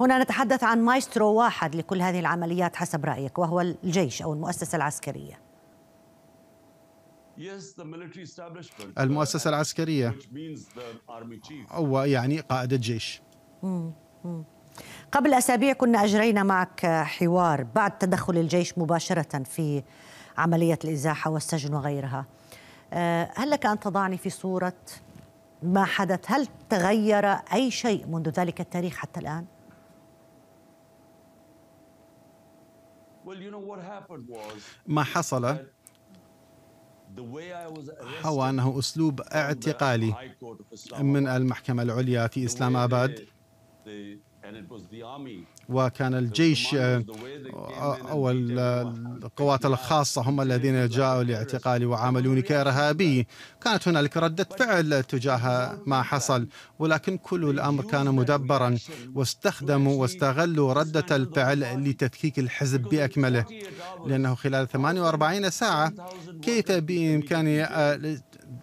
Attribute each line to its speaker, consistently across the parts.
Speaker 1: هنا نتحدث عن مايسترو واحد لكل هذه العمليات حسب رأيك وهو الجيش أو المؤسسة العسكرية
Speaker 2: المؤسسة العسكرية أو يعني قائد الجيش
Speaker 1: قبل أسابيع كنا أجرينا معك حوار بعد تدخل الجيش مباشرة في عملية الإزاحة والسجن وغيرها آه، هل لك أن تضعني في صورة ما حدث هل تغير أي شيء منذ ذلك التاريخ حتى الآن؟
Speaker 2: ما حصل هو أنه أسلوب اعتقالي من المحكمة العليا في إسلام آباد وكان الجيش آه، أو القوات الخاصة هم الذين جاءوا لاعتقالي وعاملوني كإرهابي كانت هنالك ردة فعل تجاه ما حصل ولكن كل الأمر كان مدبرا واستخدموا واستغلوا ردة الفعل لتفكيك الحزب بأكمله لأنه خلال 48 ساعة كيف بإمكاني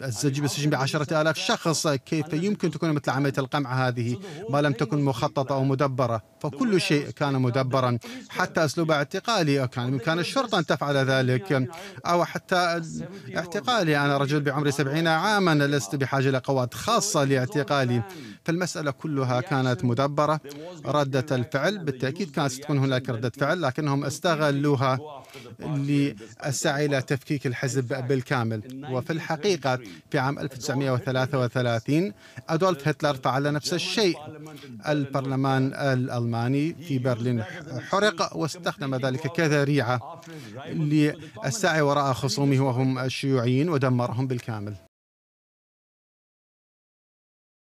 Speaker 2: السجن بالسجن بعشرة آلاف شخص كيف يمكن تكون مثل عملية القمع هذه ما لم تكن مخططة أو مدبرة فكل شيء كان مدبرا حتى أسلوب اعتقالي كان بإمكان الشرطة أن تفعل ذلك أو حتى اعتقالي أنا رجل بعمري سبعين عاما لست بحاجة لقوات خاصة لاعتقالي فالمسألة كلها كانت مدبرة ردة الفعل بالتأكيد كانت ستكون هناك ردة فعل لكنهم استغلوها للسعي إلى تفكيك الحزب بالكامل وفي الحقيقة في عام 1933 أدولف هتلر فعل نفس الشيء البرلمان الألماني في برلين حرق واستخدم ذلك كذريعة للسعي وراء خصومه وهم الشيوعيين ودمرهم بالكامل